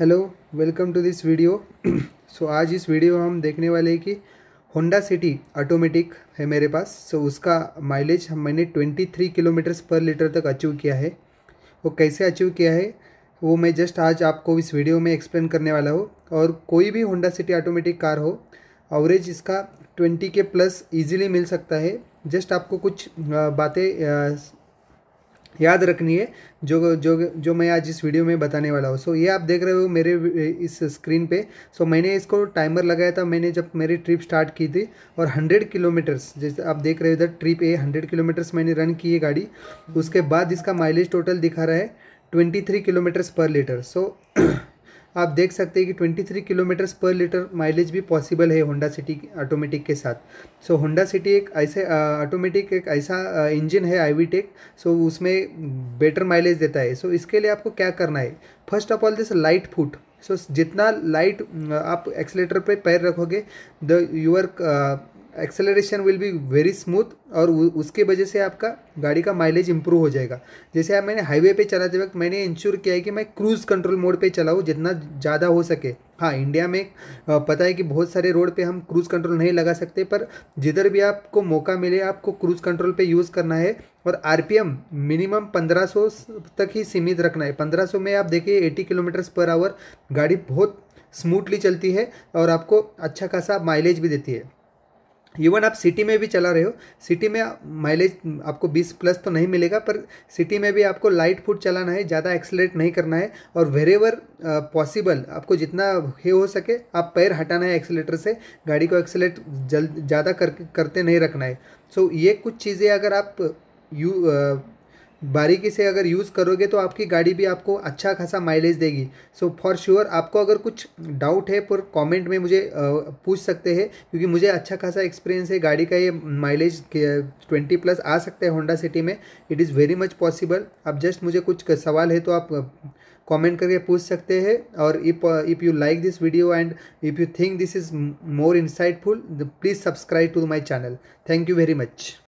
hello welcome to this video so आज इस video में हम देखने वाले हैं कि होंडा सिटी ऑटोमेटिक है मेरे पास सो so, उसका माइलेज मैंने 23 किलोमीटर्स पर लीटर तक अचीव किया है वो कैसे अचीव किया है वो मैं जस्ट आज आपको इस वीडियो में एक्सप्लेन करने वाला हूँ और कोई भी होंडा सिटी ऑटोमेटिक कार हो एवरेज इसका ट्वेंटी के प्लस ईजिली मिल सकता है जस्ट आपको कुछ बातें याद रखनी है जो जो जो मैं आज इस वीडियो में बताने वाला हूँ सो so, ये आप देख रहे हो मेरे इस स्क्रीन पे सो so, मैंने इसको टाइमर लगाया था मैंने जब मेरी ट्रिप स्टार्ट की थी और 100 किलोमीटर्स जैसे आप देख रहे हो इधर ट्रिप ए 100 किलोमीटर्स मैंने रन की है गाड़ी उसके बाद इसका माइलेज टोटल दिखा रहा है ट्वेंटी किलोमीटर्स पर लीटर सो so, आप देख सकते हैं कि 23 किलोमीटर्स पर लीटर माइलेज भी पॉसिबल है होंडा सिटी ऑटोमेटिक के साथ सो होंडा सिटी एक ऐसे ऑटोमेटिक एक ऐसा इंजन है आई टेक सो उसमें बेटर माइलेज देता है सो so, इसके लिए आपको क्या करना है first of all this light foot so जितना लाइट आप एक्सलेटर पे पैर रखोगे the your acceleration will be very smooth और उसके वजह से आपका गाड़ी का माइलेज इंप्रूव हो जाएगा जैसे आप मैंने हाईवे पे चलाते वक्त मैंने इंश्योर किया है कि मैं क्रूज़ कंट्रोल मोड पे चलाऊँ जितना ज़्यादा हो सके हाँ इंडिया में पता है कि बहुत सारे रोड पे हम क्रूज़ कंट्रोल नहीं लगा सकते पर जिधर भी आपको मौका मिले आपको क्रूज़ कंट्रोल पे यूज़ करना है और आर मिनिमम पंद्रह तक ही सीमित रखना है पंद्रह में आप देखिए एटी किलोमीटर्स पर आवर गाड़ी बहुत स्मूथली चलती है और आपको अच्छा खासा माइलेज भी देती है इवन आप सिटी में भी चला रहे हो सिटी में माइलेज आपको 20 प्लस तो नहीं मिलेगा पर सिटी में भी आपको लाइट फुट चलाना है ज़्यादा एक्सलेट नहीं करना है और वेरेवर पॉसिबल आपको जितना हे हो सके आप पैर हटाना है एक्सलेटर से गाड़ी को एक्सलेट जल्द ज़्यादा कर, करते नहीं रखना है सो so, ये कुछ चीज़ें अगर आप यू बारीकी से अगर यूज़ करोगे तो आपकी गाड़ी भी आपको अच्छा खासा माइलेज देगी सो फॉर श्योर आपको अगर कुछ डाउट है पर कमेंट में मुझे पूछ सकते हैं क्योंकि मुझे अच्छा खासा एक्सपीरियंस है गाड़ी का ये माइलेज ट्वेंटी प्लस आ सकता है होंडा सिटी में it is very much possible आप जस्ट मुझे कुछ सवाल है तो आप कमेंट करके पूछ सकते हैं और if if you like this video and if you think this is more insightful please subscribe to my channel thank you very much